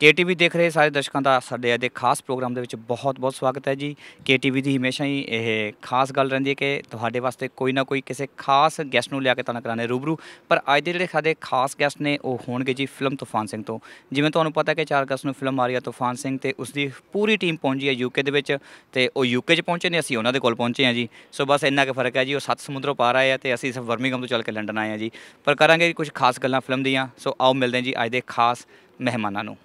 KTV ਦੇਖ ਰਹੇ ਸਾਰੇ ਦਰਸ਼ਕਾਂ ਦਾ ਸਾਡੇ ਅੱਜ ਦੇ ਖਾਸ ਪ੍ਰੋਗਰਾਮ ਦੇ ਵਿੱਚ ਬਹੁਤ-ਬਹੁਤ ਸਵਾਗਤ ਹੈ ਜੀ ਕੇਟੀਵੀ ਦੀ ਹਮੇਸ਼ਾ ਹੀ ਇਹ ਖਾਸ ਗੱਲ ਰਹਿੰਦੀ ਹੈ ਕਿ ਤੁਹਾਡੇ ਵਾਸਤੇ ਕੋਈ ਨਾ ਕੋਈ ਕਿਸੇ ਖਾਸ ਗੈਸਟ ਨੂੰ ਲਿਆ ਕੇ ਤਾਨਾ ਕਰਾਣੇ ਰੂਬਰੂ ਪਰ ਅੱਜ ਦੇ ਜਿਹੜੇ ਸਾਡੇ ਖਾਸ ਗੈਸਟ ਨੇ ਉਹ ਹੋਣਗੇ ਜੀ ਫਿਲਮ ਤੂਫਾਨ ਸਿੰਘ ਤੋਂ ਜਿਵੇਂ ਤੁਹਾਨੂੰ ਪਤਾ ਕਿ 4 ਅਗਸਤ ਨੂੰ ਫਿਲਮ ਆ ਰਹੀ ਹੈ ਤੂਫਾਨ ਸਿੰਘ ਤੇ ਉਸ ਦੀ ਪੂਰੀ ਟੀਮ ਪਹੁੰਚੀ ਹੈ ਯੂਕੇ ਦੇ ਵਿੱਚ ਤੇ ਉਹ ਯੂਕੇ 'ਚ ਪਹੁੰਚੇ ਨੇ ਅਸੀਂ ਉਹਨਾਂ ਦੇ ਕੋਲ ਪਹੁੰਚੇ ਹਾਂ ਜੀ ਸੋ ਬਸ ਇੰਨਾ ਕੁ ਫਰਕ ਹੈ ਜੀ ਉਹ ਸੱਤ ਸਮੁੰਦਰੋਂ ਪਾਰ ਆਏ ਆ ਤੇ ਅਸੀਂ ਸਿਰਫ ਵਰਮਿੰਗਮ ਤੋਂ ਚੱਲ ਕੇ ਲੰਡਨ ਆਏ ਆ ਜੀ ਪਰ ਕਰਾਂਗੇ ਕੁਝ ਖਾਸ ਗੱਲਾਂ ਫਿਲਮ ਦੀਆਂ ਸੋ ਆਓ ਮਿਲਦੇ ਹਾਂ ਜੀ ਅੱਜ ਦੇ ਖਾਸ ਮਹਿਮਾਨਾਂ ਨੂੰ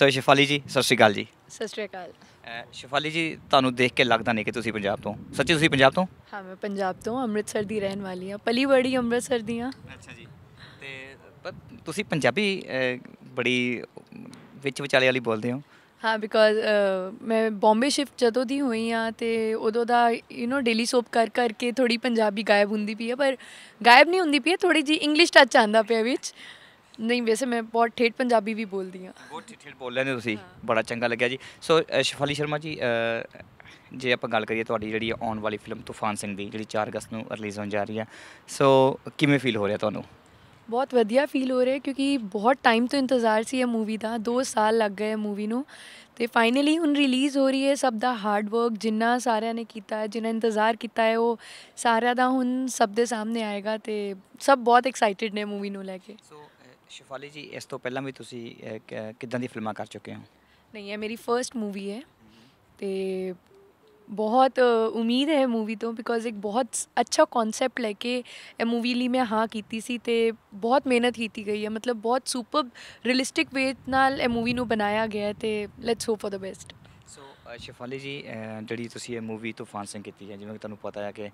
ਸਰ ਸ਼ਿਫਾਲੀ ਜੀ ਸਤਿ ਸ਼੍ਰੀ ਅਕਾਲ ਜੀ ਸਤਿ ਸ਼੍ਰੀ ਅਕਾਲ ਸ਼ਿਫਾਲੀ ਜੀ ਤੁਹਾਨੂੰ ਦੇਖ ਕੇ ਲੱਗਦਾ ਨਹੀਂ ਕਿ ਤੁਸੀਂ ਪੰਜਾਬ ਤੋਂ ਸੱਚੀ ਤੁਸੀਂ ਪੰਜਾਬ ਤੋਂ ਹਾਂ ਮੈਂ ਪੰਜਾਬ ਤੋਂ ਅੰਮ੍ਰਿਤਸਰ ਦੀ ਰਹਿਣ ਵਾਲੀ ਹਾਂ ਪਲੀ ਬੜੀ ਅੰਮ੍ਰਿਤਸਰ ਦੀ ਹਾਂ ਅੱਛਾ ਜੀ ਤੇ ਪਰ ਤੁਸੀਂ ਪੰਜਾਬੀ ਬੜੀ ਵਿੱਚ ਵਿਚਾਲੇ ਵਾਲੀ ਬੋਲਦੇ ਹੋ ਹਾਂ ਬਿਕੋਜ਼ ਮੈਂ ਬੰਬੇ ਸ਼ਿਫਟ ਜਦੋਂ ਦੀ ਹੋਈ ਹਾਂ ਤੇ ਉਦੋਂ ਦਾ ਯੂ نو ਡੇਲੀ ਸੋਪ ਕਰ ਕਰਕੇ ਥੋੜੀ ਪੰਜਾਬੀ ਗਾਇਬ ਹੁੰਦੀ ਪਈ ਹੈ ਪਰ ਗਾਇਬ ਨਹੀਂ ਹੁੰਦੀ ਪਈ ਥੋੜੀ ਜੀ ਇੰਗਲਿਸ਼ ਟੱਚ ਆਂਦਾ ਪਿਆ ਵਿੱਚ ਨਹੀਂ ਵੈਸੇ ਮੈਂ ਬਹੁਤ ਠੇਠ ਪੰਜਾਬੀ ਵੀ ਬੋਲਦੀ ਆ ਬਹੁਤ ਠੇਠ ਬੋਲ ਲੈਂਦੇ ਤੁਸੀਂ ਬੜਾ ਚੰਗਾ ਲੱਗਿਆ ਜੀ ਸੋ ਸ਼ਫਾਲੀ ਸ਼ਰਮਾ ਜੀ ਜੇ ਆਪਾਂ ਗੱਲ ਕਰੀਏ ਤੁਹਾਡੀ ਜਿਹੜੀ ਆਉਣ ਵਾਲੀ ਫਿਲਮ ਤੂਫਾਨ ਸਿੰਘ ਦੀ ਜਿਹੜੀ 4 ਅਗਸਤ ਨੂੰ ਰਿਲੀਜ਼ ਹੋਣ ਜਾ ਰਹੀ ਹੈ ਸੋ ਕਿਵੇਂ ਫੀਲ ਹੋ ਰਿਹਾ ਤੁਹਾਨੂੰ ਬਹੁਤ ਵਧੀਆ ਫੀਲ ਹੋ ਰਿਹਾ ਕਿਉਂਕਿ ਬਹੁਤ ਟਾਈਮ ਤੋਂ ਇੰਤਜ਼ਾਰ ਸੀ ਇਹ ਮੂਵੀ ਦਾ 2 ਸਾਲ ਲੱਗ ਗਏ ਮੂਵੀ ਨੂੰ ਤੇ ਫਾਈਨਲੀ ਹੁਣ ਰਿਲੀਜ਼ ਹੋ ਰਹੀ ਹੈ ਸਭ ਦਾ ਹਾਰਡ ਵਰਕ ਜਿੰਨਾ ਸਾਰਿਆਂ ਨੇ ਕੀਤਾ ਹੈ ਜਿਨ੍ਹਾਂ ਇੰਤਜ਼ਾਰ ਕੀਤਾ ਹੈ ਉਹ ਸਾਰਿਆਂ ਦਾ ਹੁਣ ਸਭ ਦੇ ਸਾਹਮਣੇ ਆਏਗਾ ਤੇ ਸਭ ਬਹੁਤ ਐਕਸਾਈਟਿਡ ਨੇ ਮੂਵੀ ਨੂੰ ਲੈ ਕੇ ਸੋ ਸ਼ਿਫਾਲੀ ਜੀ ਇਸ ਤੋਂ ਪਹਿਲਾਂ ਵੀ ਤੁਸੀਂ ਕਿਦਾਂ ਦੀ ਫਿਲਮਾਂ ਕਰ ਚੁੱਕੇ ਹੋ ਨਹੀਂ ਇਹ ਮੇਰੀ ਫਰਸਟ ਮੂਵੀ ਹੈ ਤੇ ਬਹੁਤ ਉਮੀਦ ਹੈ ਮੂਵੀ ਤੋਂ ਬਿਕੋਜ਼ ਇੱਕ ਬਹੁਤ ਅੱਛਾ ਕਨਸੈਪਟ ਲੈ ਕੇ ਇਹ ਮੂਵੀ ਲਈ ਮੈਂ ਹਾਂ ਕੀਤੀ ਸੀ ਤੇ ਬਹੁਤ ਮਿਹਨਤ ਕੀਤੀ ਗਈ ਹੈ ਮਤਲਬ ਬਹੁਤ ਸੁਪਰਬ ਰੀਅਲਿਸਟਿਕ ਵੇ ਨਾਲ ਇਹ ਮੂਵੀ ਨੂੰ ਬਣਾਇਆ ਗਿਆ ਤੇ let's hope for the best Shifali ji ਜਿਹੜੀ ਤੁਸੀਂ ਇਹ ਮੂਵੀ ਤੂਫਾਨ ਸਿੰਘ ਕੀਤੀ ਹੈ ਜਿਵੇਂ ਕਿ ਤੁਹਾਨੂੰ ਪਤਾ ਹੈ ਕਿ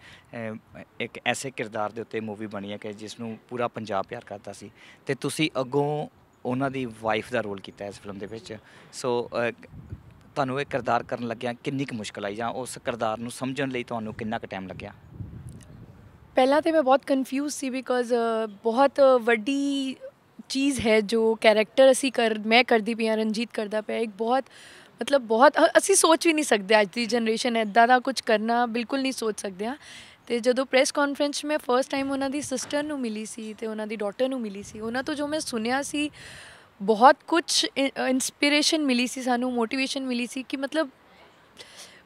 ਇੱਕ ਐਸੇ ਕਿਰਦਾਰ ਦੇ ਉੱਤੇ ਮੂਵੀ ਬਣੀ ਹੈ ਕਿ ਜਿਸ ਨੂੰ ਪੂਰਾ ਪੰਜਾਬ ਪਿਆਰ ਕਰਦਾ ਸੀ ਤੇ ਤੁਸੀਂ ਅੱਗੋਂ ਉਹਨਾਂ ਦੀ ਵਾਈਫ ਦਾ ਰੋਲ ਕੀਤਾ ਇਸ ਫਿਲਮ ਦੇ ਵਿੱਚ ਸੋ ਤੁਹਾਨੂੰ ਇਹ ਕਿਰਦਾਰ ਕਰਨ ਲੱਗਿਆ ਕਿੰਨੀ ਕੁ ਮੁਸ਼ਕਲ ਆਈ ਜਾਂ ਉਸ ਕਿਰਦਾਰ ਨੂੰ ਸਮਝਣ ਲਈ ਤੁਹਾਨੂੰ ਕਿੰਨਾ ਕੁ ਟਾਈਮ ਲੱਗਿਆ ਪਹਿਲਾਂ ਤੇ ਮੈਂ ਬਹੁਤ ਕਨਫਿਊਜ਼ ਸੀ ਬਿਕੋਜ਼ ਬਹੁਤ ਵੱਡੀ ਚੀਜ਼ ਹੈ ਜੋ ਕੈਰੈਕਟਰ ਅਸੀਂ ਕਰ ਮੈਂ ਕਰਦੀ ਪਿਆ ਰਣਜੀਤ ਕਰਦਾ ਪਿਆ ਇੱਕ ਬਹੁਤ ਮਤਲਬ ਬਹੁਤ ਅਸੀਂ ਸੋਚ ਵੀ ਨਹੀਂ ਸਕਦੇ ਅੱਜ ਦੀ ਜਨਰੇਸ਼ਨ ਐਦਾਂ ਦਾ ਕੁਝ ਕਰਨਾ ਬਿਲਕੁਲ ਨਹੀਂ ਸੋਚ ਸਕਦੇ ਆ ਤੇ ਜਦੋਂ ਪ੍ਰੈਸ ਕਾਨਫਰੰਸ ਮੈਂ ਫਰਸਟ ਟਾਈਮ ਉਹਨਾਂ ਦੀ ਸਿਸਟਰ ਨੂੰ ਮਿਲੀ ਸੀ ਤੇ ਉਹਨਾਂ ਦੀ ਡਾਟਰ ਨੂੰ ਮਿਲੀ ਸੀ ਉਹਨਾਂ ਤੋਂ ਜੋ ਮੈਂ ਸੁਣਿਆ ਸੀ ਬਹੁਤ ਕੁਝ ਇਨਸਪੀਰੇਸ਼ਨ ਮਿਲੀ ਸੀ ਸਾਨੂੰ ਮੋਟੀਵੇਸ਼ਨ ਮਿਲੀ ਸੀ ਕਿ ਮਤਲਬ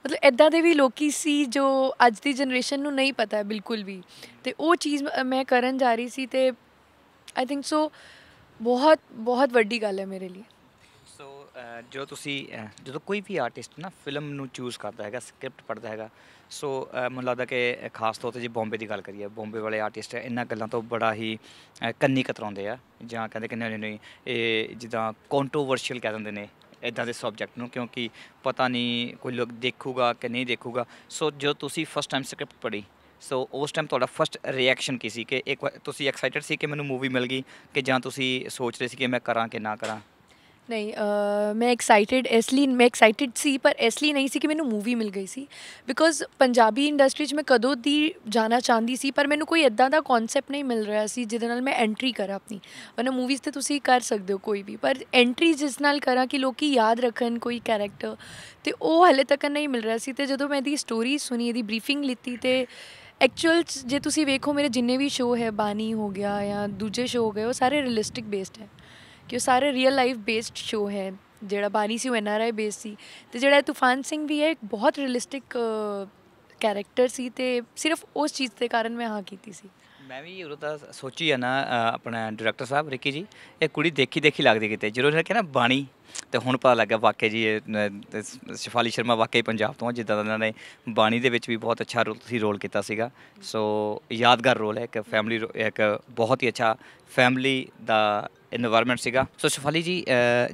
ਮਤਲਬ ਐਦਾਂ ਦੇ ਵੀ ਲੋਕੀ ਸੀ ਜੋ ਅੱਜ ਦੀ ਜਨਰੇਸ਼ਨ ਨੂੰ ਨਹੀਂ ਪਤਾ ਬਿਲਕੁਲ ਵੀ ਤੇ ਉਹ ਚੀਜ਼ ਮੈਂ ਕਰਨ ਜਾ ਰਹੀ ਸੀ ਤੇ ਆਈ ਥਿੰਕ ਸੋ ਬਹੁਤ ਬਹੁਤ ਵੱਡੀ ਗੱਲ ਹੈ ਮੇਰੇ ਲਈ ਜੋ ਤੁਸੀਂ ਜਦੋਂ ਕੋਈ ਵੀ ਆਰਟਿਸਟ ਨਾ ਫਿਲਮ ਨੂੰ ਚੂਜ਼ ਕਰਦਾ ਹੈਗਾ ਸਕ੍ਰਿਪਟ ਪੜਦਾ ਹੈਗਾ ਸੋ ਮੈਨੂੰ ਲੱਗਦਾ ਕਿ ਖਾਸ ਤੌਰ ਤੇ ਜੇ ਬੰਬੇ ਦੀ ਗੱਲ ਕਰੀਏ ਬੰਬੇ ਵਾਲੇ ਆਰਟਿਸਟ ਇਹਨਾਂ ਗੱਲਾਂ ਤੋਂ ਬੜਾ ਹੀ ਕੰਨੀ ਕਤਰਾਉਂਦੇ ਆ ਜਾਂ ਕਹਿੰਦੇ ਕਿ ਨਹੀਂ ਨਹੀਂ ਇਹ ਜਿੱਦਾਂ ਕੰਟਰੋਵਰਸ਼ੀਅਲ ਕਹਿ ਦਿੰਦੇ ਨੇ ਇਦਾਂ ਦੇ ਸਬਜੈਕਟ ਨੂੰ ਕਿਉਂਕਿ ਪਤਾ ਨਹੀਂ ਕੋਈ ਲੋਕ ਦੇਖੂਗਾ ਕਿ ਨਹੀਂ ਦੇਖੂਗਾ ਸੋ ਜੋ ਤੁਸੀਂ ਫਸਟ ਟਾਈਮ ਸਕ੍ਰਿਪਟ ਪੜੀ ਸੋ ਉਸ ਟਾਈਮ ਤੁਹਾਡਾ ਫਸਟ ਰਿਐਕਸ਼ਨ ਕੀ ਸੀ ਕਿ ਇੱਕ ਤੁਸੀਂ ਐਕਸਾਈਟਡ ਸੀ ਕਿ ਮੈਨੂੰ ਮੂਵੀ ਮਿਲ ਗਈ ਕਿ ਜਾਂ ਤੁਸੀਂ ਸੋਚ ਰਹੇ ਸੀ ਕਿ ਮੈਂ ਕਰਾਂ ਕਿ ਨਾ ਕਰਾਂ ਨਹੀਂ ਮੈਂ ਐਕਸਾਈਟਿਡ ਇਸ ਲਈ ਮੈਂ ਐਕਸਾਈਟਿਡ ਸੀ ਪਰ ਇਸ ਲਈ ਨਹੀਂ ਸੀ ਕਿ ਮੈਨੂੰ ਮੂਵੀ ਮਿਲ ਗਈ ਸੀ ਬਿਕੋਜ਼ ਪੰਜਾਬੀ ਇੰਡਸਟਰੀ 'ਚ ਮੈਂ ਕਦੋਂ ਦੀ ਜਾਣਾ ਚਾਹੁੰਦੀ ਸੀ ਪਰ ਮੈਨੂੰ ਕੋਈ ਇਦਾਂ ਦਾ ਕਨਸੈਪਟ ਨਹੀਂ ਮਿਲ ਰਿਹਾ ਸੀ ਜਿਹਦੇ ਨਾਲ ਮੈਂ ਐਂਟਰੀ ਕਰਾਂ ਆਪਣੀ ਮਨੇ ਮੂਵੀਜ਼ ਤੇ ਤੁਸੀਂ ਕਰ ਸਕਦੇ ਹੋ ਕੋਈ ਵੀ ਪਰ ਐਂਟਰੀ ਜਿਸ ਨਾਲ ਕਰਾਂ ਕਿ ਲੋਕੀ ਯਾਦ ਰੱਖਣ ਕੋਈ ਕੈਰੈਕਟਰ ਤੇ ਉਹ ਹਲੇ ਤੱਕ ਨਹੀਂ ਮਿਲ ਰਿਹਾ ਸੀ ਤੇ ਜਦੋਂ ਮੈਂ ਇਹਦੀ ਸਟੋਰੀ ਸੁਣੀ ਇਹਦੀ ਬਰੀਫਿੰਗ ਲਿੱਤੀ ਤੇ ਐਕਚੁਅਲ ਜੇ ਤੁਸੀਂ ਵੇਖੋ ਮੇਰੇ ਜਿੰਨੇ ਵੀ ਸ਼ੋਅ ਹੈ ਬਾਨੀ ਹੋ ਗਿਆ ਜਾਂ ਦੂਜੇ ਸ਼ੋਅ ਹੋ ਗਏ ਉਹ ਸਾਰੇ ਰਿਅਲਿਸਟਿਕ ਬੇਸਡ ਹੈ ਕਿ ਉਹ ਸਾਰੇ ਰੀਅਲ ਲਾਈਫ ਬੇਸਡ ਸ਼ੋ ਹੈ ਜਿਹੜਾ ਬਾਨੀ ਸੀ ਉਹ ਐਨਆਰਆਈ ਬੇਸ ਸੀ ਤੇ ਜਿਹੜਾ ਤੂਫਾਨ ਸਿੰਘ ਵੀ ਹੈ ਇੱਕ ਬਹੁਤ ਰਿਅਲਿਸਟਿਕ ਕੈਰੈਕਟਰ ਸੀ ਤੇ ਸਿਰਫ ਉਸ ਚੀਜ਼ ਦੇ ਕਾਰਨ ਮੈਂ ਹਾਂ ਕੀਤੀ ਸੀ ਮੈਂ ਵੀ ਉਹ ਤਾਂ ਸੋਚੀ ਆ ਨਾ ਆਪਣਾ ਡਾਇਰੈਕਟਰ ਸਾਹਿਬ ਰਿੱਕੀ ਜੀ ਇਹ ਕੁੜੀ ਦੇਖੀ ਦੇਖੀ ਲੱਗਦੀ ਕਿਤੇ ਜਦੋਂ ਉਹਨੇ ਕਿਹਾ ਨਾ ਬਾਣੀ ਤੇ ਹੁਣ ਪਤਾ ਲੱਗਾ ਵਾਕਿਆ ਜੀ ਸ਼ਫਾਲੀ ਸ਼ਰਮਾ ਵਾਕਿਆ ਪੰਜਾਬ ਤੋਂ ਜਿੱਦਾਂ ਉਹਨਾਂ ਨੇ ਬਾਣੀ ਦੇ ਵਿੱਚ ਵੀ ਬਹੁਤ ਅੱਛਾ ਰੋਲ ਸੀ ਰੋਲ ਕੀਤਾ ਸੀਗਾ ਸੋ ਯਾਦਗਾਰ ਰੋਲ ਹੈ ਇੱਕ ਫੈਮਿਲੀ ਇੱਕ ਬਹੁਤ ਹੀ ਅੱਛਾ ਫੈਮਿਲੀ ਦਾ এনवायरमेंट ਸੀਗਾ ਸੋ ਸ਼ਫਾਲੀ ਜੀ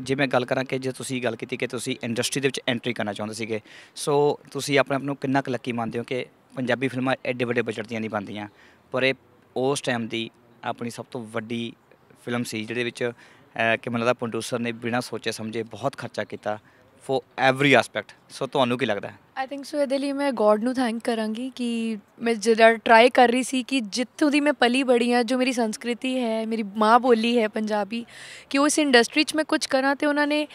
ਜੇ ਮੈਂ ਗੱਲ ਕਰਾਂ ਕਿ ਜੇ ਤੁਸੀਂ ਗੱਲ ਕੀਤੀ ਕਿ ਤੁਸੀਂ ਇੰਡਸਟਰੀ ਦੇ ਵਿੱਚ ਐਂਟਰੀ ਕਰਨਾ ਚਾਹੁੰਦੇ ਸੀਗੇ ਸੋ ਤੁਸੀਂ ਆਪਣੇ ਆਪ ਨੂੰ ਕਿੰਨਾ ਕੁ ਲੱਕੀ ਮੰਨਦੇ ਹੋ ਕਿ ਪੰਜਾਬੀ ਫਿਲਮਾਂ ਐਡੇ ਵੱਡੇ ਬਜਟ ਦੀਆਂ ਨਹੀਂ ਬਣਦੀਆਂ ਪਰ ਇਹ ਉਸ ਟਾਈਮ ਦੀ ਆਪਣੀ ਸਭ ਤੋਂ ਵੱਡੀ ਫਿਲਮ ਸੀ ਜਿਹਦੇ ਵਿੱਚ ਕਿ ਮੈਨੂੰ ਲੱਗਦਾ ਪ੍ਰੋਡਿਊਸਰ ਨੇ ਬਿਨਾਂ ਸੋਚੇ ਸਮਝੇ ਬਹੁਤ ਖਰਚਾ ਕੀਤਾ ਫॉर ਐਵਰੀ ਐਸਪੈਕਟ ਸੋ ਤੁਹਾਨੂੰ ਕੀ ਲੱਗਦਾ ਹੈ ਆਈ ਥਿੰਕ ਸੋ ਇਹਦੇ ਲਈ ਮੈਂ ਗੋਡ ਨੂੰ ਥੈਂਕ ਕਰਾਂਗੀ ਕਿ ਮੈਂ ਜਿਹੜਾ ਟਰਾਈ ਕਰ ਰਹੀ ਸੀ ਕਿ ਜਿੱਥੋਂ ਦੀ ਮੈਂ ਪਲੀ ਬੜੀ ਆ ਜੋ ਮੇਰੀ ਸੰਸਕ੍ਰਿਤੀ ਹੈ ਮੇਰੀ ਮਾਂ ਬੋਲੀ ਹੈ ਪੰਜਾਬੀ ਕਿ ਉਸ ਇੰਡਸਟਰੀ 'ਚ ਮੈਂ ਕੁਝ ਕਰਾਂ ਤੇ ਉਹਨਾਂ ਨੇ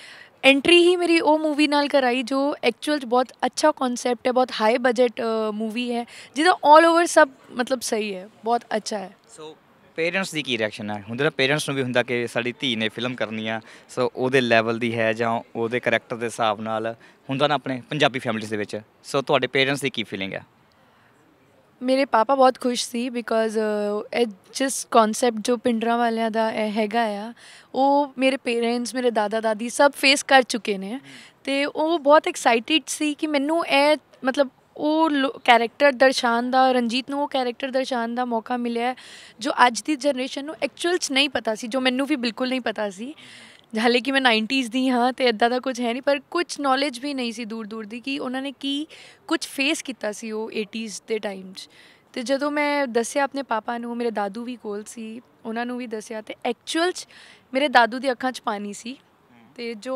ਐਂਟਰੀ ਹੀ ਮੇਰੀ ਉਹ ਮੂਵੀ ਨਾਲ ਕਰਾਈ ਜੋ ਐਕਚੁਅਲ 'ਚ ਬਹੁਤ ਅੱਛਾ ਕਨਸੈਪਟ ਹੈ ਬਹੁਤ ਹਾਈ ਬਜਟ ਮੂਵੀ ਹੈ ਜਿਹਦਾ ਆਲ ਓਵਰ ਸਭ ਮਤਲਬ ਸਹੀ ਹੈ ਬਹੁਤ ਅੱਛਾ ਹੈ ਸੋ ਪੇਰੈਂਟਸ ਦੀ ਕੀ ਰਿਐਕਸ਼ਨ ਹੈ ਹੁੰਦਾ ਨਾ ਪੇਰੈਂਟਸ ਨੂੰ ਵੀ ਹੁੰਦਾ ਕਿ ਸਾਡੀ ਧੀ ਨੇ ਫਿਲਮ ਕਰਨੀ ਆ ਸੋ ਉਹਦੇ ਲੈਵਲ ਦੀ ਹੈ ਜਾਂ ਉਹਦੇ ਕੈਰੈਕਟਰ ਦੇ ਹਿਸਾਬ ਨਾਲ ਹੁੰਦਾ ਨਾ ਆਪਣੇ ਪੰਜਾਬੀ ਫੈਮਿਲੀਜ਼ ਦੇ ਵਿੱਚ ਸੋ ਤੁਹਾਡੇ ਪੇਰੈਂਟਸ ਦੀ ਕੀ ਫੀਲਿੰਗ ਹੈ ਮੇਰੇ ਪਾਪਾ ਬਹੁਤ ਖੁਸ਼ ਸੀ ਬਿਕੋਜ਼ ਇਹ ਜਿਸ ਕਨਸੈਪਟ ਜੋ ਪਿੰਡਰਾ ਵਾਲਿਆਂ ਦਾ ਹੈਗਾ ਆ ਉਹ ਮੇਰੇ ਪੇਰੈਂਟਸ ਮੇਰੇ ਦਾਦਾ ਦਾਦੀ ਸਭ ਫੇਸ ਕਰ ਚੁੱਕੇ ਨੇ ਤੇ ਉਹ ਬਹੁਤ ਐਕਸਾਈਟਿਡ ਸੀ ਕਿ ਮੈਨੂੰ ਇਹ ਮਤਲਬ ਉਹ ਕੈਰੈਕਟਰ ਦਰਸ਼ਾਨ ਦਾ ਰਣਜੀਤ ਨੂੰ ਉਹ ਕੈਰੈਕਟਰ ਦਰਸ਼ਾਨ ਦਾ ਮੌਕਾ ਮਿਲਿਆ ਜੋ ਅੱਜ ਦੀ ਜਨਰੇਸ਼ਨ ਨੂੰ ਐਕਚੁਅਲ 'ਚ ਨਹੀਂ ਪਤਾ ਸੀ ਜੋ ਮੈਨੂੰ ਵੀ ਬਿਲਕੁਲ ਨਹੀਂ ਪਤਾ ਸੀ ਹਾਲੇ ਕਿ ਮੈਂ 90s ਦੀ ਹਾਂ ਤੇ ਇਦਾਂ ਦਾ ਕੁਝ ਹੈ ਨਹੀਂ ਪਰ ਕੁਝ ਨੌਲੇਜ ਵੀ ਨਹੀਂ ਸੀ ਦੂਰ ਦੂਰ ਦੀ ਕਿ ਉਹਨਾਂ ਨੇ ਕੀ ਕੁਝ ਫੇਸ ਕੀਤਾ ਸੀ ਉਹ 80s ਦੇ ਟਾਈਮ 'ਚ ਤੇ ਜਦੋਂ ਮੈਂ ਦੱਸਿਆ ਆਪਣੇ ਪਾਪਾ ਨੂੰ ਮੇਰੇ ਦਾਦੂ ਵੀ ਕੋਲ ਸੀ ਉਹਨਾਂ ਨੂੰ ਵੀ ਦੱਸਿਆ ਤੇ ਐਕਚੁਅਲ 'ਚ ਮੇਰੇ ਦਾਦੂ ਦੀ ਅੱਖਾਂ 'ਚ ਪਾਣੀ ਸੀ ਤੇ ਜੋ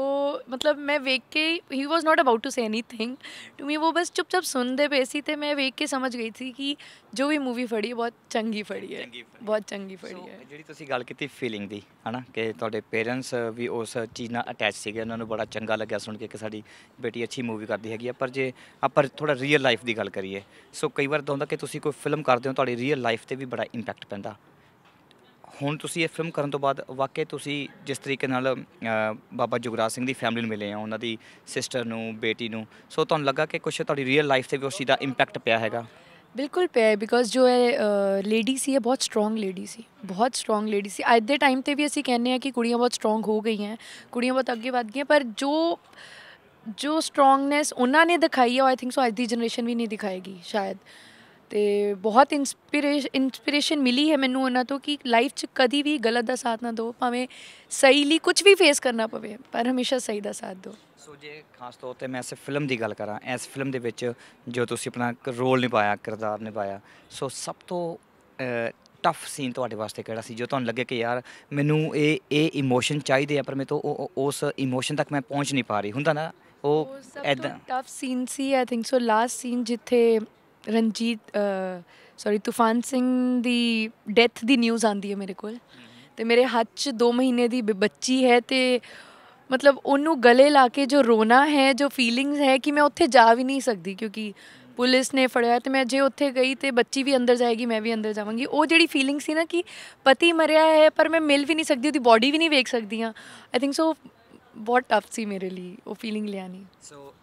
ਮਤਲਬ ਮੈਂ ਵੇਖ ਕੇ ਹੀ was not about to say anything to me ਉਹ ਬਸ ਚੁੱਪਚਾਪ ਸੁਣਦੇ ਪਏ ਸੀ ਤੇ ਮੈਂ ਵੇਖ ਕੇ ਸਮਝ ਗਈ ਸੀ ਕਿ ਜੋ ਵੀ ਮੂਵੀ ਫੜੀ ਬਹੁਤ ਚੰਗੀ ਫੜੀ ਹੈ ਬਹੁਤ ਚੰਗੀ ਫੜੀ ਹੈ ਜਿਹੜੀ ਤੁਸੀਂ ਗੱਲ ਕੀਤੀ ਫੀਲਿੰਗ ਦੀ ਹਨਾ ਕਿ ਤੁਹਾਡੇ ਪੇਰੈਂਟਸ ਵੀ ਉਸ ਚੀਜ਼ ਨਾਲ ਅਟੈਚ ਸੀਗੇ ਉਹਨਾਂ ਨੂੰ ਬੜਾ ਚੰਗਾ ਲੱਗਿਆ ਸੁਣ ਕੇ ਕਿ ਸਾਡੀ ਬੇਟੀ ਅੱਛੀ ਮੂਵੀ ਕਰਦੀ ਹੈਗੀ ਆ ਪਰ ਜੇ ਆਪਾਂ ਥੋੜਾ ਰੀਅਲ ਲਾਈਫ ਦੀ ਗੱਲ ਕਰੀਏ ਸੋ ਕਈ ਵਾਰ ਤਾਂ ਹੁੰਦਾ ਕਿ ਤੁਸੀਂ ਕੋਈ ਫਿਲਮ ਕਰਦੇ ਹੋ ਤੁਹਾਡੀ ਰੀਅਲ ਲਾਈਫ ਤੇ ਵੀ ਬੜਾ ਇੰਪੈਕਟ ਪੈਂਦਾ ਹੁਣ ਤੁਸੀਂ ਇਹ ਫਿਲਮ ਕਰਨ ਤੋਂ ਬਾਅਦ ਵਾਕਿਆ ਤੁਸੀਂ ਜਿਸ ਤਰੀਕੇ ਨਾਲ ਬਾਬਾ ਜੁਗਰਾਜ ਸਿੰਘ ਦੀ ਫੈਮਿਲੀ ਨੂੰ ਮਿਲੇ ਆ ਉਹਨਾਂ ਦੀ ਸਿਸਟਰ ਨੂੰ ਬੇਟੀ ਨੂੰ ਸੋ ਤੁਹਾਨੂੰ ਲੱਗਾ ਕਿ ਕੁਝ ਤੁਹਾਡੀ ਰੀਅਲ ਲਾਈਫ ਤੇ ਵੀ ਉਸ ਦਾ ਇੰਪੈਕਟ ਪਿਆ ਹੈਗਾ ਬਿਲਕੁਲ ਪਿਆ ਬਿਕੋਜ਼ ਜੋ ਹੈ ਲੇਡੀ ਸੀ ਇਹ ਬਹੁਤ ਸਟਰੋਂਗ ਲੇਡੀ ਸੀ ਬਹੁਤ ਸਟਰੋਂਗ ਲੇਡੀ ਸੀ ਅੱਜ ਦੇ ਟਾਈਮ ਤੇ ਵੀ ਅਸੀਂ ਕਹਿੰਦੇ ਆ ਕਿ ਕੁੜੀਆਂ ਬਹੁਤ ਸਟਰੋਂਗ ਹੋ ਗਈਆਂ ਕੁੜੀਆਂ ਬਹੁਤ ਅੱਗੇ ਵਧ ਗਈਆਂ ਪਰ ਜੋ ਜੋ ਸਟਰੋਂਗਨੈਸ ਉਹਨਾਂ ਨੇ ਦਿਖਾਈ ਹੈ ਆਈ ਥਿੰਕ ਸੋ ਅੱਜ ਦੀ ਜਨਰੇਸ਼ਨ ਵੀ ਨਹੀਂ ਦਿਖਾਏਗੀ ਸ਼ਾਇਦ ਤੇ ਬਹੁਤ ਇਨਸਪੀਰੇਸ਼ਨ ਮਿਲੀ ਹੈ ਮੈਨੂੰ ਉਹਨਾਂ ਤੋਂ ਕਿ ਲਾਈਫ 'ਚ ਕਦੀ ਵੀ ਗਲਤ ਦਾ ਸਾਥ ਨਾ ਦਿਓ ਭਾਵੇਂ ਸਹੀ ਲਈ ਕੁਝ ਵੀ ਫੇਸ ਕਰਨਾ ਪਵੇ ਪਰ ਹਮੇਸ਼ਾ ਸਹੀ ਦਾ ਸਾਥ ਦਿਓ ਸੋ ਜੇ ਖਾਸ ਤੌਰ ਤੇ ਮੈਂ ਇਸ ਫਿਲਮ ਦੀ ਗੱਲ ਕਰਾਂ ਇਸ ਫਿਲਮ ਦੇ ਵਿੱਚ ਜੋ ਤੁਸੀਂ ਆਪਣਾ ਰੋਲ ਨਿਭਾਇਆ ਕਿਰਦਾਰ ਨਿਭਾਇਆ ਸੋ ਸਭ ਤੋਂ ਟਫ ਸੀਨ ਤੁਹਾਡੇ ਵਾਸਤੇ ਕਿਹੜਾ ਸੀ ਜੋ ਤੁਹਾਨੂੰ ਲੱਗੇ ਕਿ ਯਾਰ ਮੈਨੂੰ ਇਹ ਇਹ ਇਮੋਸ਼ਨ ਚਾਹੀਦੇ ਆ ਪਰ ਮੈਂ ਤੋਂ ਉਸ ਇਮੋਸ਼ਨ ਤੱਕ ਮੈਂ ਪਹੁੰਚ ਨਹੀਂ ਪਾ ਰਹੀ ਹੁੰਦਾ ਨਾ ਉਹ ਐਦਾਂ ਟਫ ਸੀਨ ਸੀ I think so last scene ਜਿੱਥੇ ਰਣਜੀਤ ਸੌਰੀ ਤੂਫਾਨ ਸਿੰਘ ਦੀ ਡੈਥ ਦੀ ਨਿਊਜ਼ ਆਂਦੀ ਹੈ ਮੇਰੇ ਕੋਲ ਤੇ ਮੇਰੇ ਹੱਥ 'ਚ 2 ਮਹੀਨੇ ਦੀ ਬੱਚੀ ਹੈ ਤੇ ਮਤਲਬ ਉਹਨੂੰ ਗਲੇ ਲਾ ਕੇ ਜੋ ਰੋਣਾ ਹੈ ਜੋ ਫੀਲਿੰਗਸ ਹੈ ਕਿ ਮੈਂ ਉੱਥੇ ਜਾ ਵੀ ਨਹੀਂ ਸਕਦੀ ਕਿਉਂਕਿ ਪੁਲਿਸ ਨੇ ਫੜਿਆ ਤੇ ਮੈਂ ਜੇ ਉੱਥੇ ਗਈ ਤੇ ਬੱਚੀ ਵੀ ਅੰਦਰ ਜਾਏਗੀ ਮੈਂ ਵੀ ਅੰਦਰ ਜਾਵਾਂਗੀ ਉਹ ਜਿਹੜੀ ਫੀਲਿੰਗ ਸੀ ਨਾ ਕਿ ਪਤੀ ਮਰਿਆ ਹੈ ਪਰ ਮੈਂ ਮਿਲ ਵੀ ਨਹੀਂ ਸਕਦੀ ਉਹਦੀ ਬਾਡੀ ਵੀ ਨਹੀਂ ਵੇਖ ਸਕਦੀ ਆ ਆਈ ਥਿੰਕ ਸੋ ਬਹੁਤ ਟਫ ਸੀ ਮੇਰੇ ਲਈ ਉਹ ਫੀਲਿੰਗ ਲਿਆਣੀ ਸੋ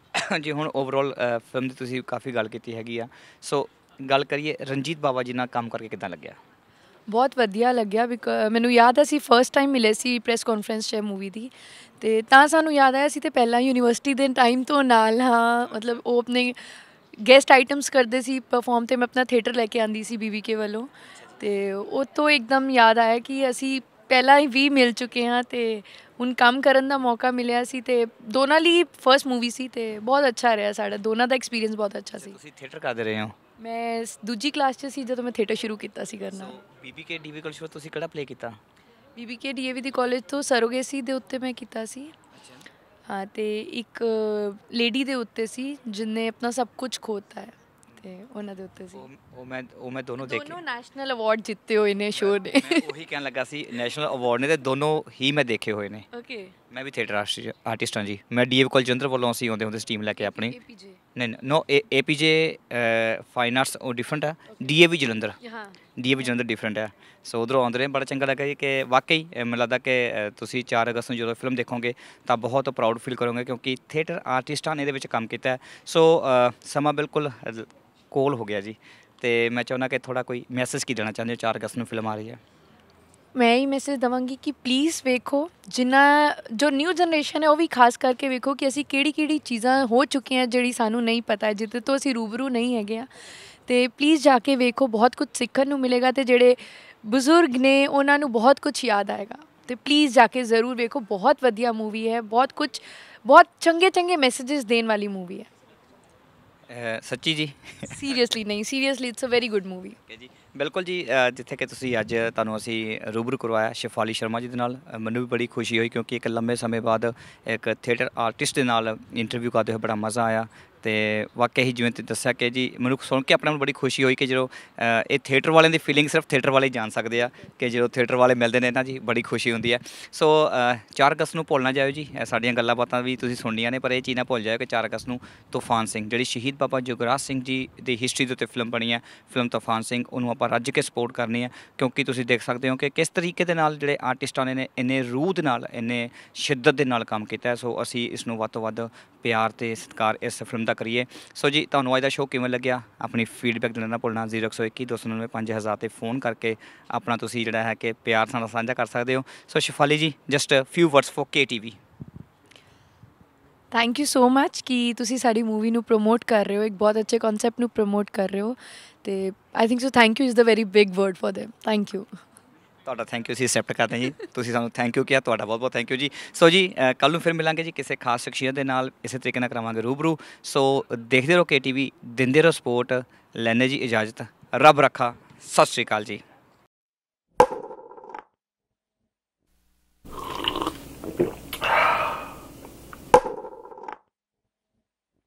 ਜੀ ਹੁਣ ਓਵਰਆਲ ਫਿਲਮ ਦੀ ਤੁਸੀਂ ਕਾਫੀ ਗੱਲ ਕੀਤੀ ਹੈਗੀ ਆ ਸੋ ਗੱਲ ਕਰੀਏ ਰਣਜੀਤ ਬਾਵਾ ਜੀ ਨਾਲ ਕੰਮ ਕਰਕੇ ਕਿਦਾਂ ਲੱਗਿਆ ਬਹੁਤ ਵਧੀਆ ਲੱਗਿਆ ਮੈਨੂੰ ਯਾਦ ਹੈ ਸੀ ਫਰਸਟ ਟਾਈਮ ਮਿਲੇ ਸੀ ਪ੍ਰੈਸ ਕਾਨਫਰੰਸ 'ਚ ਮੂਵੀ ਦੀ ਤੇ ਤਾਂ ਸਾਨੂੰ ਯਾਦ ਆਇਆ ਸੀ ਤੇ ਪਹਿਲਾਂ ਯੂਨੀਵਰਸਿਟੀ ਦੇ ਟਾਈਮ ਤੋਂ ਨਾਲ ਹਾਂ ਮਤਲਬ ਉਹ ਆਪਣੇ ਗੈਸਟ ਆਈਟਮਸ ਕਰਦੇ ਸੀ ਪਰਫਾਰਮ ਤੇ ਮੈਂ ਆਪਣਾ ਥੀਏਟਰ ਲੈ ਕੇ ਆਂਦੀ ਸੀ ਬੀਬੀਕੇ ਵੱਲੋਂ ਤੇ ਉਹ ਤੋਂ ਇੱਕਦਮ ਯਾਦ ਆਇਆ ਕਿ ਅਸੀਂ ਪਹਿਲਾਂ ਹੀ ਵੀ ਮਿਲ ਚੁੱਕੇ ਹਾਂ ਤੇ ਹੁਣ ਕੰਮ ਕਰਨ ਦਾ ਮੌਕਾ ਮਿਲਿਆ ਸੀ ਤੇ ਦੋਨਾਂ ਲਈ ਫਰਸਟ ਮੂਵੀ ਸੀ ਤੇ ਬਹੁਤ ਅੱਛਾ ਰਿਹਾ ਸਾਡਾ ਦੋਨਾਂ ਦਾ ਐਕਸਪੀਰੀਅੰਸ ਬਹੁਤ ਅੱਛਾ ਸੀ ਤੁਸੀਂ ਥੀਏਟਰ ਕਰਦੇ ਰਹੇ ਹੋ ਮੈਂ ਦੂਜੀ ਕਲਾਸ 'ਚ ਸੀ ਜਦੋਂ ਮੈਂ ਥੀਏਟਰ ਸ਼ੁਰੂ ਕੀਤਾ ਸੀ ਕਰਨਾ ਬੀਬੀਕੇ ਡੀਵੀ ਕਾਲਜ ਤੋਂ ਤੁਸੀਂ ਕਿਹੜਾ ਪਲੇ ਕੀਤਾ ਬੀਬੀਕੇ ਡੀਏਵੀ ਦੀ ਕਾਲਜ ਤੋਂ ਸਰੋਗੇਸੀ ਦੇ ਉੱਤੇ ਮੈਂ ਕੀਤਾ ਸੀ ਹਾਂ ਤੇ ਇੱਕ ਲੇਡੀ ਦੇ ਉੱਤੇ ਸੀ ਜਿਨੇ ਆਪਣਾ ਸਭ ਕੁਝ ਖੋਤਾ ਹੈ ਤੇ ਉਹਨਾਂ ਦੇ ਉੱਤੇ ਸੀ ਉਹ ਮੈਂ ਉਹ ਮੈਂ ਦੋਨੋਂ ਦੇਖੇ ਦੋਨੋਂ ਨੈਸ਼ਨਲ ਅਵਾਰਡ ਜਿੱਤੇ ਹੋਏ ਨੇ ਸ਼ੋਅ ਨੇ ਮੈਂ ਉਹੀ ਕਹਿਣ ਲੱਗਾ ਸੀ ਨੈਸ਼ਨਲ ਅਵਾਰਡ ਨੇ ਤੇ ਦੋਨੋਂ ਹੀ ਮੈਂ ਦੇਖੇ ਹੋਏ ਨੇ ਓਕੇ ਮੈਂ ਵੀ ਥੀਏਟਰ ਆਰਟਿਸਟ ਹਾਂ ਜੀ ਮੈਂ ਡੀਏਵ ਕੋਲਜੰਦਰ ਵੱਲੋਂ ਅਸੀਂ ਆਉਂਦੇ ਹੁੰਦੇ ਸਟੀਮ ਲੈ ਕੇ ਆਪਣੀ ਏਪੀਜੇ ਨਹੀਂ ਨੋ ਏਪੀਜੇ ਫਾਈਨ ਆਰਟਸ ਉਹ ਡਿਫਰੈਂਟ ਡੀਏ ਡੀਏਵੀ ਜਲੰਧਰ ਹਾਂ ਡੀਏਵੀ ਜਲੰਧਰ ਡਿਫਰੈਂਟ ਆ ਸੋ ਉਧਰੋਂ ਆਉਂਦੇ ਨੇ ਬੜਾ ਚੰਗਾ ਲੱਗਾ ਜੀ ਕਿ ਵਾਕਈ ਮੈਨੂੰ ਲੱਗਦਾ ਕਿ ਤੁਸੀਂ 4 ਅਗਸਤ ਨੂੰ ਜਦੋਂ ਫਿਲਮ ਦੇਖੋਗੇ ਤਾਂ ਬਹੁਤ ਪ੍ਰਾਊਡ ਫੀਲ ਕਰੋਗੇ ਕਿਉਂਕਿ ਥੀਏਟਰ ਆਰਟਿਸਟਾਂ ਨੇ ਇਹਦੇ ਵਿੱਚ ਕੰਮ ਕੀਤਾ ਸੋ ਸਮਾਂ ਬਿਲਕੁਲ ਕੋਲ ਹੋ ਗਿਆ ਜੀ ਤੇ ਮੈਂ ਚਾਹੁੰਦਾ ਕਿ ਥੋੜਾ ਕੋਈ ਮੈਸੇਜ ਕੀ ਦੇਣਾ ਚਾਹੁੰਦੇ ਹੋ 4 ਅਗਸਤ ਨੂੰ ਫਿਲਮ ਆ ਰਹੀ ਹੈ ਮੈਂ ਹੀ ਮੈਸੇਜ ਦਵਾਂਗੀ ਕਿ ਪਲੀਜ਼ ਵੇਖੋ ਜਿੰਨਾ ਜੋ ਨਿਊ ਜਨਰੇਸ਼ਨ ਹੈ ਉਹ ਵੀ ਖਾਸ ਕਰਕੇ ਵੇਖੋ ਕਿ ਅਸੀਂ ਕਿਹੜੀ-ਕਿਹੜੀ ਚੀਜ਼ਾਂ ਹੋ ਚੁੱਕੀਆਂ ਜਿਹੜੀ ਸਾਨੂੰ ਨਹੀਂ ਪਤਾ ਜਿੱਤੇ ਤੋਂ ਅਸੀਂ ਰੂਬਰੂ ਨਹੀਂ ਹੈਗੇ ਆ ਤੇ ਪਲੀਜ਼ ਜਾ ਕੇ ਵੇਖੋ ਬਹੁਤ ਕੁਝ ਸਿੱਖਣ ਨੂੰ ਮਿਲੇਗਾ ਤੇ ਜਿਹੜੇ ਬਜ਼ੁਰਗ ਨੇ ਉਹਨਾਂ ਨੂੰ ਬਹੁਤ ਕੁਝ ਯਾਦ ਆਏਗਾ ਤੇ ਪਲੀਜ਼ ਜਾ ਕੇ ਜ਼ਰੂਰ ਵੇਖੋ ਬਹੁਤ ਵਧੀਆ ਮੂਵੀ ਹੈ ਬਹੁਤ ਕੁਝ ਬਹੁਤ ਚੰਗੇ ਚੰਗੇ ਮੈਸੇजेस ਦੇਣ ਵਾਲੀ ਮੂਵੀ ਹੈ ਸੱਚੀ ਜੀ ਸੀਰੀਅਸਲੀ ਨਹੀਂ seriously it's a very good movie okay ਜੀ ਬਿਲਕੁਲ ਜੀ ਜਿੱਥੇ ਕਿ ਤੁਸੀਂ ਅੱਜ ਤੁਹਾਨੂੰ ਅਸੀਂ ਰੂਬਰੂ ਕਰਵਾਇਆ ਸ਼ਿਫਾਲੀ ਸ਼ਰਮਾ ਜੀ ਦੇ ਨਾਲ ਮੈਨੂੰ ਵੀ ਬੜੀ ਖੁਸ਼ੀ ਹੋਈ ਕਿਉਂਕਿ ਇੱਕ ਲੰਮੇ ਸਮੇਂ ਬਾਅਦ ਇੱਕ ਥੀਏਟਰ ਆਰਟਿਸਟ ਦੇ ਨਾਲ ਇੰਟਰਵਿਊ ਕਰਦੇ ਹੋਏ ਬੜਾ ਮਜ਼ਾ ਆਇਆ ਤੇ ਵਾਕਿਆ ਹੀ ਜਿਵੇਂ ਤੇ ਦੱਸਿਆ ਕਿ ਜੀ ਮਨੁੱਖ ਸੁਣ ਕੇ ਆਪਣੇ ਨੂੰ ਬੜੀ ਖੁਸ਼ੀ ਹੋਈ ਕਿ ਜਦੋਂ ਇਹ ਥੀਏਟਰ ਵਾਲਿਆਂ ਦੀ ਫੀਲਿੰਗ ਸਿਰਫ ਥੀਏਟਰ ਵਾਲੇ ਜਾਣ ਸਕਦੇ ਆ ਕਿ ਜਦੋਂ ਥੀਏਟਰ ਵਾਲੇ ਮਿਲਦੇ ਨੇ ਨਾ ਜੀ ਬੜੀ ਖੁਸ਼ੀ ਹੁੰਦੀ ਹੈ ਸੋ 4 ਅਗਸਤ ਨੂੰ ਭੁੱਲਣਾ ਜਾਇਓ ਜੀ ਸਾਡੀਆਂ ਗੱਲਾਂ ਬਾਤਾਂ ਵੀ ਤੁਸੀਂ ਸੁਣਨੀਆਂ ਨੇ ਪਰ ਇਹ ਚੀਜ਼ ਨਾ ਭੁੱਲ ਜਾਇਓ ਕਿ 4 ਅਗਸਤ ਨੂੰ ਤੂਫਾਨ ਸਿੰਘ ਜਿਹੜੀ ਸ਼ਹੀਦ ਬਾਬਾ ਜੁਗਰਾਜ ਸਿੰਘ ਜੀ ਦੀ ਹਿਸਟਰੀ ਦੇ ਉੱਤੇ ਫਿਲਮ ਬਣੀ ਹੈ ਫਿਲਮ ਤੂਫਾਨ ਸਿੰਘ ਉਹਨੂੰ ਆਪਾਂ ਰੱਜ ਕੇ ਸਪੋਰਟ ਕਰਨੀ ਹੈ ਕਿਉਂਕਿ ਤੁਸੀਂ ਦੇਖ ਸਕਦੇ ਹੋ ਕਿ ਕਿਸ ਤਰੀਕੇ ਦੇ ਨਾਲ ਜਿਹੜੇ ਆਰਟਿਸਟਾਂ ਨੇ ਇੰਨੇ ਰੂਹ ਦੇ ਨਾਲ ਇੰਨੇ ਸ਼ਿੱਦਤ ਦੇ ਨਾਲ ਕੰਮ ਕੀਤਾ ਸੋ ਅਸੀਂ ਇਸ ਨੂੰ ਵੱਧ ਤੋਂ ਵੱਧ ਪਿਆਰ ਤੇ ਸਤਿਕਾਰ ਇਸ ਫਿਲਮ ਦਾ ਪੂਰਾ ਕਰੀਏ ਸੋ ਜੀ ਤੁਹਾਨੂੰ ਅੱਜ ਦਾ ਸ਼ੋਅ ਕਿਵੇਂ ਲੱਗਿਆ ਆਪਣੀ ਫੀਡਬੈਕ ਦੇਣਾ ਨਾ ਭੁੱਲਣਾ 0121 ਤੇ ਫੋਨ ਕਰਕੇ ਆਪਣਾ ਤੁਸੀਂ ਜਿਹੜਾ ਹੈ ਕਿ ਪਿਆਰ ਨਾਲ ਸਾਂਝਾ ਕਰ ਸਕਦੇ ਹੋ so Shifali ji just few words for KTV thank you so much ਕਿ ਤੁਸੀਂ ਸਾਡੀ ਮੂਵੀ ਨੂੰ ਪ੍ਰੋਮੋਟ ਕਰ ਰਹੇ ਹੋ ਇੱਕ ਬਹੁਤ ਅੱਛੇ ਕਨਸੈਪਟ ਨੂੰ ਪ੍ਰੋਮੋਟ ਕਰ ਰਹੇ ਹੋ ਤੇ I think so thank you is the very big word for them thank you ਤੁਹਾਡਾ ਥੈਂਕ ਯੂ ਸੀ ਅਸੈਪਟ ਕਰਦੇ ਜੀ ਤੁਸੀਂ ਸਾਨੂੰ ਥੈਂਕ ਯੂ ਕਿਹਾ ਤੁਹਾਡਾ ਬਹੁਤ ਬਹੁਤ ਥੈਂਕ ਯੂ ਜੀ ਸੋ ਜੀ ਕੱਲ ਨੂੰ ਫਿਰ ਮਿਲਾਂਗੇ ਜੀ ਕਿਸੇ ਖਾਸ ਸ਼ਖਸੀਅਤ ਦੇ ਨਾਲ ਇਸੇ ਤਰੀਕੇ ਨਾਲ ਕਰਾਵਾਂਗੇ ਰੂਬਰੂ ਸੋ ਦੇਖਦੇ ਰਹੋ ਕੇ ਟੀਵੀ ਦਿੰਦੇ ਰਹੋ ਸਪੋਰਟ ਲੈਣੇ ਜੀ ਇਜਾਜ਼ਤ ਰੱਬ ਰੱਖਾ ਸਤਿ ਸ਼੍ਰੀ ਅਕਾਲ ਜੀ